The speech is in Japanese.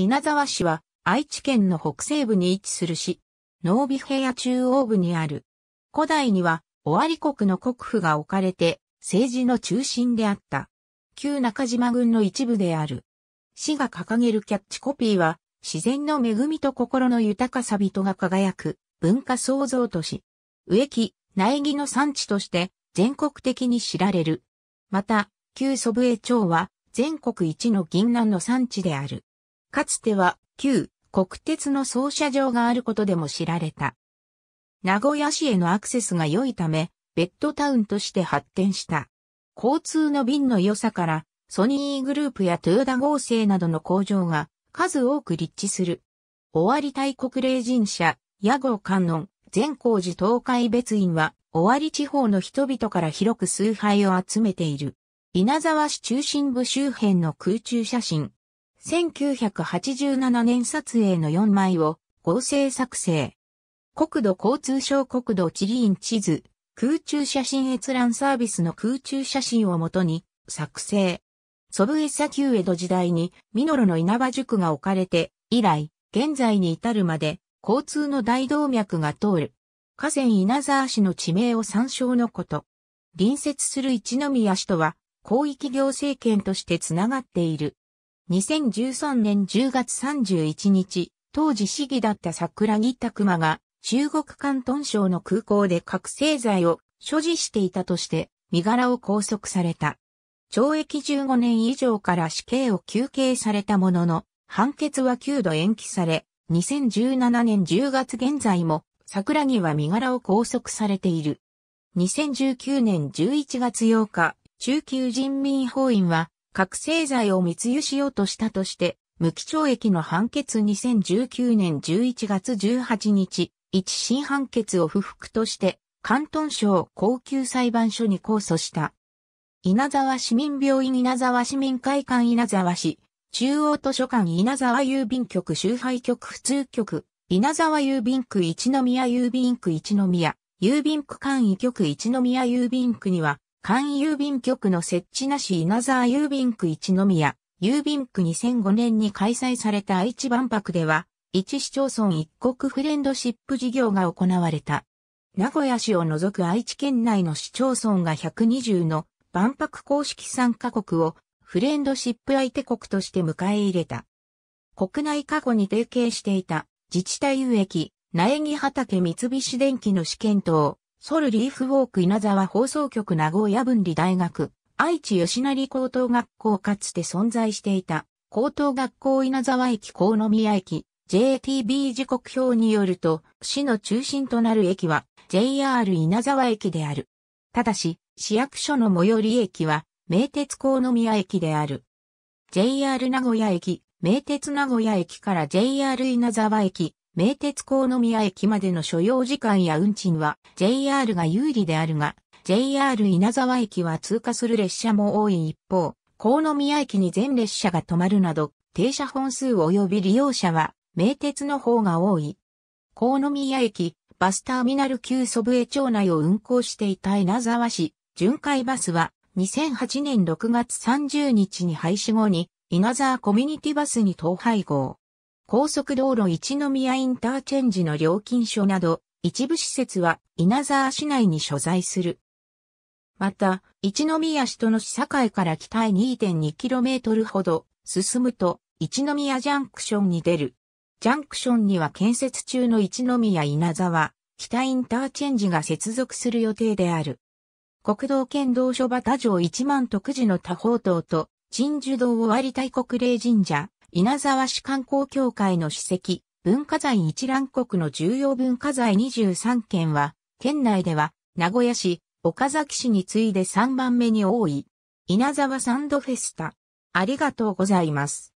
稲沢市は愛知県の北西部に位置する市、農美平野中央部にある。古代には尾張国の国府が置かれて政治の中心であった。旧中島郡の一部である。市が掲げるキャッチコピーは、自然の恵みと心の豊かさ人が輝く文化創造都市。植木、苗木の産地として全国的に知られる。また、旧祖父江町は全国一の銀杏の産地である。かつては旧国鉄の操車場があることでも知られた。名古屋市へのアクセスが良いため、ベッドタウンとして発展した。交通の便の良さから、ソニーグループやトヨタ合成などの工場が数多く立地する。尾張大国霊神社、屋号観音、善光寺東海別院は、尾張地方の人々から広く崇拝を集めている。稲沢市中心部周辺の空中写真、1987年撮影の4枚を合成作成。国土交通省国土地理院地図、空中写真閲覧サービスの空中写真をもとに作成。祖父江砂丘江戸時代にミノロの稲葉塾が置かれて以来、現在に至るまで交通の大動脈が通る。河川稲沢市の地名を参照のこと。隣接する一宮市とは広域行政権としてつながっている。2013年10月31日、当時市議だった桜木拓馬が中国関東省の空港で覚醒剤を所持していたとして身柄を拘束された。懲役15年以上から死刑を求刑されたものの、判決は9度延期され、2017年10月現在も桜木は身柄を拘束されている。2019年11月8日、中級人民法院は覚醒剤を密輸しようとしたとして、無期懲役の判決2019年11月18日、一審判決を不服として、関東省高級裁判所に控訴した。稲沢市民病院稲沢市民会館稲沢市、中央図書館稲沢郵便局周配局普通局、稲沢郵便区一宮郵便区一宮、郵便区簡易局一宮郵便区には、関郵便局の設置なし稲沢郵便区一宮、郵便区2005年に開催された愛知万博では、一市町村一国フレンドシップ事業が行われた。名古屋市を除く愛知県内の市町村が120の万博公式参加国をフレンドシップ相手国として迎え入れた。国内過去に提携していた自治体有益、苗木畑三菱電機の試験等、ソルリーフウォーク稲沢放送局名古屋分離大学、愛知吉成高等学校かつて存在していた、高等学校稲沢駅高宮駅、JTB 時刻表によると、市の中心となる駅は JR 稲沢駅である。ただし、市役所の最寄り駅は、名鉄高宮駅である。JR 名古屋駅、名鉄名古屋駅から JR 稲沢駅、名鉄高宮駅までの所要時間や運賃は JR が有利であるが、JR 稲沢駅は通過する列車も多い一方、高宮駅に全列車が止まるなど、停車本数及び利用者は、名鉄の方が多い。高宮駅、バスターミナル旧祖父江町内を運行していた稲沢市、巡回バスは、2008年6月30日に廃止後に、稲沢コミュニティバスに統廃合。高速道路一宮インターチェンジの料金所など、一部施設は稲沢市内に所在する。また、一宮市との市境から北へ 2.2km ほど進むと、一宮ジャンクションに出る。ジャンクションには建設中の一宮稲沢、北インターチェンジが接続する予定である。国道県道所場田城一万徳寺の多宝塔と、鎮守堂を割りたい国霊神社、稲沢市観光協会の史跡、文化財一覧国の重要文化財23件は、県内では、名古屋市、岡崎市に次いで3番目に多い、稲沢サンドフェスタ。ありがとうございます。